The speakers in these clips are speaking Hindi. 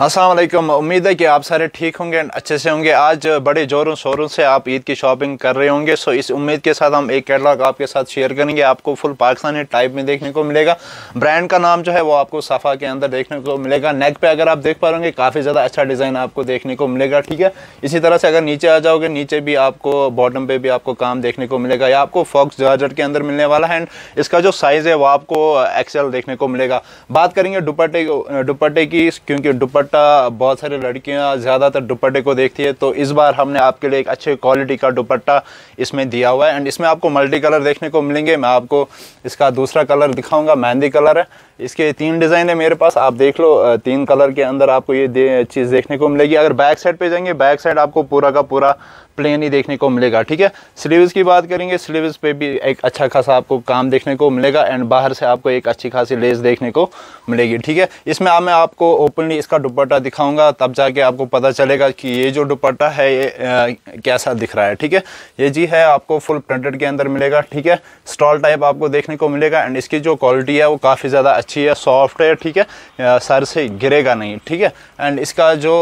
असलम उम्मीद है कि आप सारे ठीक होंगे एंड अच्छे से होंगे आज बड़े ज़ोरों शोरों से आप ईद की शॉपिंग कर रहे होंगे सो इस उम्मीद के साथ हम एक कैटलॉग आपके साथ शेयर करेंगे आपको फुल पाकिस्तानी टाइप में देखने को मिलेगा ब्रांड का नाम जो है वो आपको सफ़ा के अंदर देखने को मिलेगा नेक पे अगर आप देख पा रहे काफ़ी ज़्यादा अच्छा डिज़ाइन आपको देखने को मिलेगा ठीक है इसी तरह से अगर नीचे आ जाओगे नीचे भी आपको बॉटम पर भी आपको काम देखने को मिलेगा या आपको फॉक्स जार्जर के अंदर मिलने वाला है एंड इसका जो साइज़ है वो आपको एक्सेल देखने को मिलेगा बात करेंगे दुपट्टे दुपट्टे की क्योंकि दुपट्टे दुपट्टा बहुत सारी लड़कियां ज़्यादातर दुपट्टे को देखती है तो इस बार हमने आपके लिए एक अच्छे क्वालिटी का दुपट्टा इसमें दिया हुआ है एंड इसमें आपको मल्टी कलर देखने को मिलेंगे मैं आपको इसका दूसरा कलर दिखाऊँगा मेहंदी कलर है इसके तीन डिज़ाइन है मेरे पास आप देख लो तीन कलर के अंदर आपको ये दे, चीज़ देखने को मिलेगी अगर बैक साइड पे जाएंगे बैक साइड आपको पूरा का पूरा प्लेन ही देखने को मिलेगा ठीक है स्लीव्स की बात करेंगे स्लीव्स पे भी एक अच्छा खासा आपको काम देखने को मिलेगा एंड बाहर से आपको एक अच्छी खासी लेस देखने को मिलेगी ठीक है इसमें आप मैं आपको ओपनली इसका दुपट्टा दिखाऊंगा तब जाके आपको पता चलेगा कि ये जो दुपट्टा है ये आ, कैसा दिख रहा है ठीक है ये जी है आपको फुल प्रिंटेड के अंदर मिलेगा ठीक है स्टॉल टाइप आपको देखने को मिलेगा एंड इसकी जो क्वालिटी है वो काफ़ी ज़्यादा अच्छी है सॉफ्ट है ठीक है सर से गिरेगा नहीं ठीक है एंड इसका जो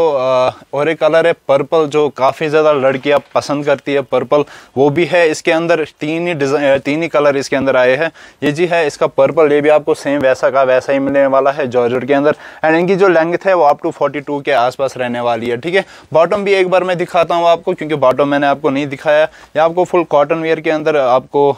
और कलर है पर्पल जो काफ़ी ज़्यादा लड़कियाँ पसंद करती है पर्पल वो भी है इसके अंदर तीन ही डिज़ाइन तीन ही कलर इसके अंदर आए हैं ये जी है इसका पर्पल ये भी आपको सेम वैसा का वैसा ही मिलने वाला है जॉर्जर के अंदर एंड इनकी जो लेंथ है वो आप टू फोर्टी टू के आसपास रहने वाली है ठीक है बॉटम भी एक बार मैं दिखाता हूँ आपको क्योंकि बॉटम मैंने आपको नहीं दिखाया या आपको फुल कॉटन वेयर के अंदर आपको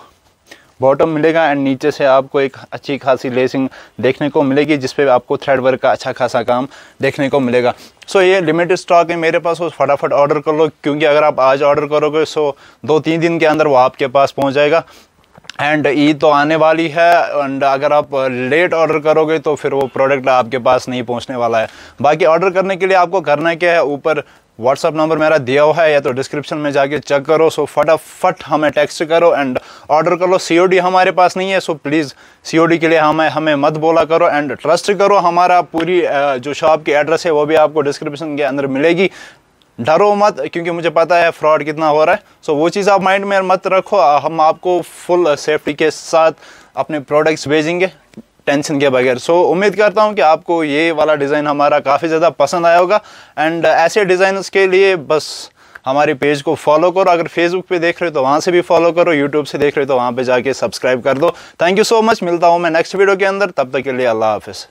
बॉटम मिलेगा एंड नीचे से आपको एक अच्छी खासी लेसिंग देखने को मिलेगी जिसपे आपको थ्रेड वर्क का अच्छा खासा काम देखने को मिलेगा सो so, ये लिमिटेड स्टॉक है मेरे पास वो तो फटाफट ऑर्डर कर लो क्योंकि अगर आप आज ऑर्डर करोगे सो दो तीन दिन के अंदर वो आपके पास पहुँच जाएगा एंड ईद तो आने वाली है एंड अगर आप लेट ऑर्डर करोगे तो फिर वो प्रोडक्ट आपके पास नहीं पहुंचने वाला है बाकी ऑर्डर करने के लिए आपको करना क्या है ऊपर व्हाट्सअप नंबर मेरा दिया हुआ है या तो डिस्क्रिप्शन में जाके चेक करो सो फटाफट हमें टेक्स्ट करो एंड ऑर्डर कर लो सी हमारे पास नहीं है सो प्लीज़ सी के लिए हमें हमें मत बोला करो एंड ट्रस्ट करो हमारा पूरी जो शॉप की एड्रेस है वो भी आपको डिस्क्रिप्शन के अंदर मिलेगी डरो मत क्योंकि मुझे पता है फ्रॉड कितना हो रहा है सो so, वो चीज़ आप माइंड में मत रखो हम आपको फुल सेफ्टी के साथ अपने प्रोडक्ट्स भेजेंगे टेंशन के बगैर सो so, उम्मीद करता हूँ कि आपको ये वाला डिज़ाइन हमारा काफ़ी ज़्यादा पसंद आया होगा एंड uh, ऐसे डिज़ाइन के लिए बस हमारे पेज को फॉलो करो अगर फेसबुक पे देख रहे हो तो वहाँ से भी फॉलो करो यूट्यूब से देख रहे हो तो वहाँ पे जाके सब्सक्राइब कर दो थैंक यू सो मच मिलता हूँ मैं नेक्स्ट वीडियो के अंदर तब तक के लिए अल्लाह हाफिज़